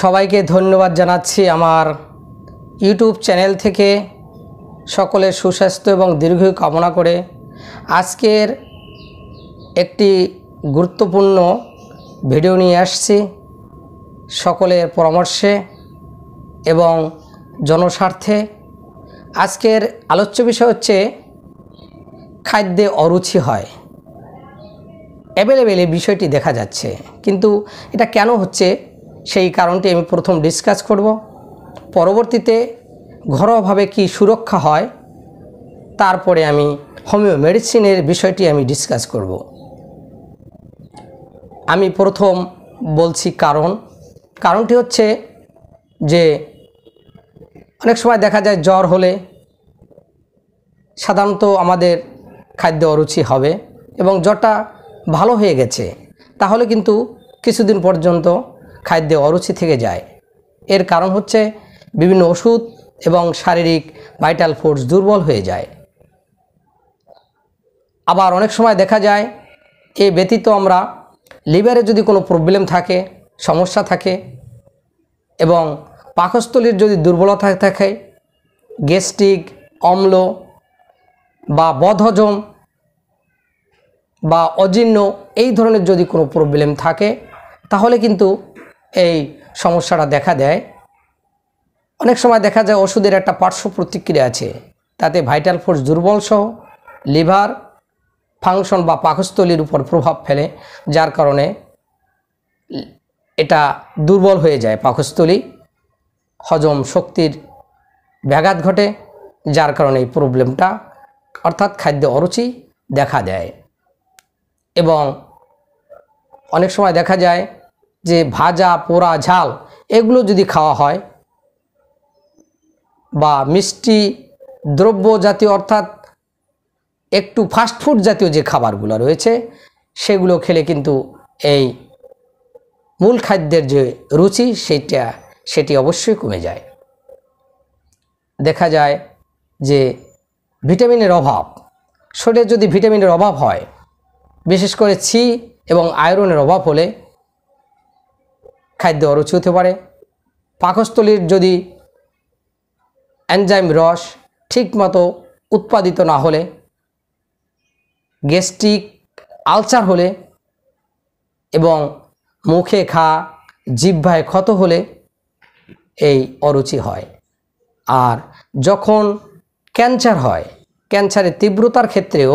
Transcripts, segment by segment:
সবাইকে ধন্যবাদ জানাচ্ছি আমার ইউটিউব চ্যানেল থেকে সকলের সুস্বাস্থ্য এবং দীর্ঘ কামনা করে আজকের একটি গুরুত্বপূর্ণ ভিডিও নিয়ে আসছি সকলের পরামর্শে এবং জনস্বার্থে আজকের আলোচ্য বিষয় হচ্ছে খাদ্যে অরুচি হয় অ্যাভেলেবেল এই বিষয়টি দেখা যাচ্ছে কিন্তু এটা কেন হচ্ছে সেই কারণটি আমি প্রথম ডিসকাস করব পরবর্তীতে ঘরোয়াভাবে কি সুরক্ষা হয় তারপরে আমি হোমিও মেডিসিনের বিষয়টি আমি ডিসকাস করব আমি প্রথম বলছি কারণ কারণটি হচ্ছে যে অনেক সময় দেখা যায় জ্বর হলে সাধারণত আমাদের খাদ্য অরুচি হবে এবং জ্বরটা ভালো হয়ে গেছে তাহলে কিন্তু কিছুদিন পর্যন্ত খাদ্যে অরুচি থেকে যায় এর কারণ হচ্ছে বিভিন্ন ওষুধ এবং শারীরিক ভাইটাল ফোর্স দুর্বল হয়ে যায় আবার অনেক সময় দেখা যায় এ ব্যতীত আমরা লিভারে যদি কোনো প্রবলেম থাকে সমস্যা থাকে এবং পাকস্থলীর যদি দুর্বলতা থাকে গ্যাস্ট্রিক অম্ল বা বদহজম বা অজীর্ণ এই ধরনের যদি কোনো প্রবলেম থাকে তাহলে কিন্তু এই সমস্যাটা দেখা দেয় অনেক সময় দেখা যায় ওষুধের একটা পার্শ্ব প্রতিক্রিয়া আছে তাতে ভাইটাল ফোর্স দুর্বল সহ লিভার ফাংশন বা পাকস্থলীর উপর প্রভাব ফেলে যার কারণে এটা দুর্বল হয়ে যায় পাকস্থলী হজম শক্তির ব্যাঘাত ঘটে যার কারণে এই প্রবলেমটা অর্থাৎ খাদ্য অরুচি দেখা দেয় এবং অনেক সময় দেখা যায় যে ভাজা পোড়া ঝাল এগুলো যদি খাওয়া হয় বা মিষ্টি দ্রব্য জাতীয় অর্থাৎ একটু ফাস্টফুড জাতীয় যে খাবারগুলো রয়েছে সেগুলো খেলে কিন্তু এই মূল খাদ্যের যে রুচি সেটা সেটি অবশ্যই কমে যায় দেখা যায় যে ভিটামিনের অভাব শরীরে যদি ভিটামিনের অভাব হয় বিশেষ করে ছি এবং আয়রনের অভাব হলে খাদ্য অরুচি হতে পারে পাকস্থলীর যদি অ্যানজাইম রস ঠিকমতো উৎপাদিত না হলে গ্যাস্ট্রিক আলসার হলে এবং মুখে খা জিহ্বায় ক্ষত হলে এই অরুচি হয় আর যখন ক্যান্সার হয় ক্যান্সারের তীব্রতার ক্ষেত্রেও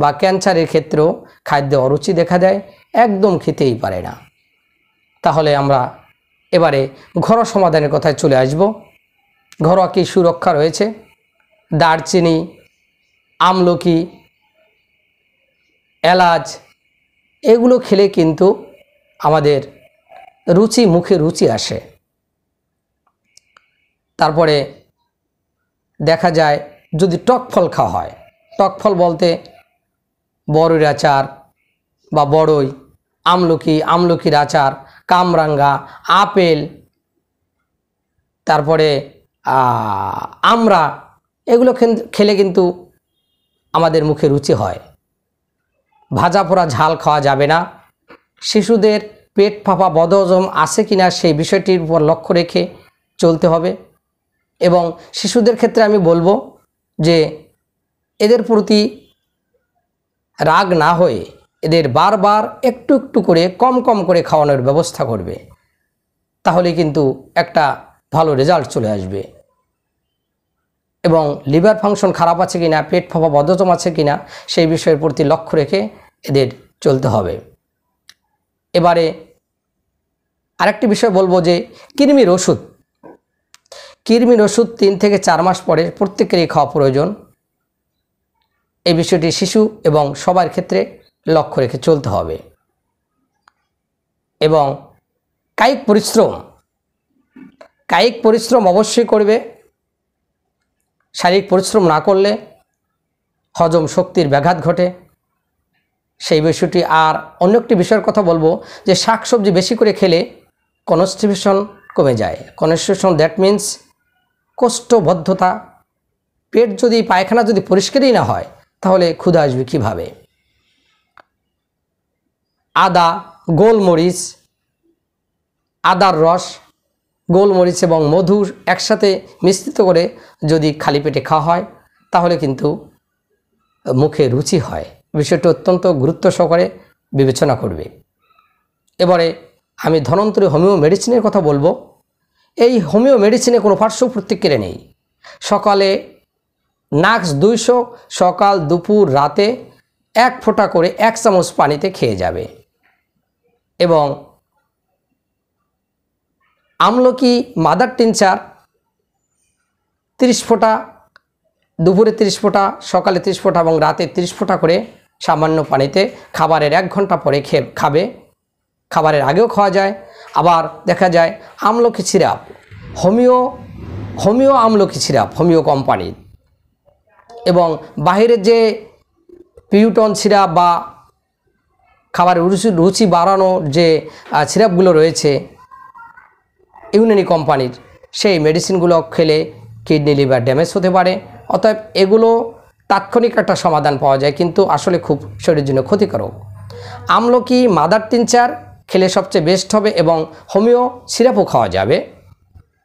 বা ক্যান্সারের ক্ষেত্রেও খাদ্য অরুচি দেখা দেয় একদম খেতেই পারে না তাহলে আমরা এবারে ঘরোয়া সমাধানের কথায় চলে আসব ঘরোয়া কি সুরক্ষা রয়েছে দারচিনি আমলকি এলাচ এগুলো খেলে কিন্তু আমাদের রুচি মুখে রুচি আসে তারপরে দেখা যায় যদি টক ফল খাওয়া হয় টক ফল বলতে বড়ির আচার বা বড়ই আমলকি আমলকির আচার কামরাঙ্গা আপেল তারপরে আমরা এগুলো খেলে কিন্তু আমাদের মুখে রুচি হয় ভাজা পোড়া ঝাল খাওয়া যাবে না শিশুদের পেট ফাঁপা বদহজম আছে না সেই বিষয়টির উপর লক্ষ্য রেখে চলতে হবে এবং শিশুদের ক্ষেত্রে আমি বলবো যে এদের প্রতি রাগ না হয়ে এদের বারবার একটু একটু করে কম কম করে খাওয়ানোর ব্যবস্থা করবে তাহলে কিন্তু একটা ভালো রেজাল্ট চলে আসবে এবং লিভার ফাংশন খারাপ আছে কিনা পেট ফাঁপা বদ্ধতম আছে কিনা সেই বিষয়ের প্রতি লক্ষ্য রেখে এদের চলতে হবে এবারে আরেকটি বিষয় বলবো যে কৃমির ওষুধ কৃমির ওষুধ তিন থেকে চার মাস পরে প্রত্যেকেরই খাওয়া প্রয়োজন এই বিষয়টি শিশু এবং সবার ক্ষেত্রে লক্ষ্য রেখে চলতে হবে এবং কায়িক পরিশ্রম কায়িক পরিশ্রম অবশ্যই করবে শারীরিক পরিশ্রম না করলে হজম শক্তির ব্যাঘাত ঘটে সেই বিষয়টি আর অন্য একটি বিষয়ের কথা বলবো যে শাকসবজি বেশি করে খেলে কনস্টিভেশন কমে যায় কনস্টিভেশন দ্যাট মিন্স কোষ্ঠবদ্ধতা পেট যদি পায়খানা যদি পরিষ্কারই না হয় তাহলে ক্ষুধা আসবে কীভাবে আদা গোলমরিচ আদার রস গোলমরিচ এবং মধু একসাথে মিশ্রিত করে যদি খালি পেটে খাওয়া হয় তাহলে কিন্তু মুখে রুচি হয় বিষয়টি অত্যন্ত গুরুত্ব সহকারে বিবেচনা করবে এবারে আমি ধনন্তরী হোমিও মেডিসিনের কথা বলবো এই হোমিও মেডিসিনে কোনো পার্শ্ব প্রতিক্রিয়া নেই সকালে নাক্স দুইশো সকাল দুপুর রাতে এক ফোঁটা করে এক চামচ পানিতে খেয়ে যাবে এবং আমলকি মাদার টিনচার তিরিশ ফোঁটা দুপুরে তিরিশ ফোঁটা সকালে তিরিশ ফোঁটা এবং রাতে তিরিশ ফোঁটা করে সামান্য পানিতে খাবারের এক ঘন্টা পরে খেয়ে খাবে খাবারের আগেও খাওয়া যায় আবার দেখা যায় আমলকি সিরাপ হোমিও হোমিও আমলকি সিরাপ হোমিও কোম্পানির এবং বাহিরের যে পিউটন সিরাপ বা খাবারের রুচি রুচি বাড়ানোর যে সিরাপগুলো রয়েছে ইউনানি কোম্পানির সেই মেডিসিনগুলো খেলে কিডনি লিভার ড্যামেজ হতে পারে অতএব এগুলো তাৎক্ষণিক একটা সমাধান পাওয়া যায় কিন্তু আসলে খুব শরীরের জন্য ক্ষতিকারক আমলকি মাদার টিনচার খেলে সবচেয়ে বেস্ট হবে এবং হোমিও সিরাপও খাওয়া যাবে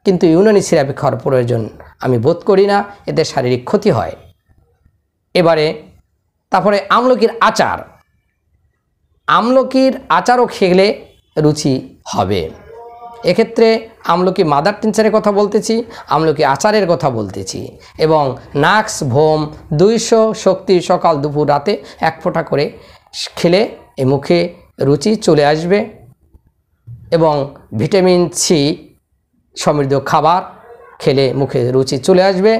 কিন্তু ইউনানি সিরাপ খাওয়ার প্রয়োজন আমি বোধ করি না এতে শারীরিক ক্ষতি হয় এবারে তারপরে আমলকির আচার আমলকির আচারও খেলে রুচি হবে এক্ষেত্রে আমলকি মাদার টিনচারের কথা বলতেছি আমলকি আচারের কথা বলতেছি এবং নাক্স ভোম দুইশো শক্তি সকাল দুপুর রাতে এক ফোঁটা করে খেলে এ মুখে রুচি চলে আসবে এবং ভিটামিন সি সমৃদ্ধ খাবার খেলে মুখে রুচি চলে আসবে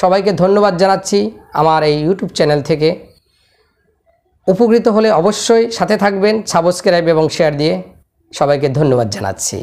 সবাইকে ধন্যবাদ জানাচ্ছি আমার এই ইউটিউব চ্যানেল থেকে উপকৃত হলে অবশ্যই সাথে থাকবেন সাবস্ক্রাইব এবং শেয়ার দিয়ে সবাইকে ধন্যবাদ জানাচ্ছি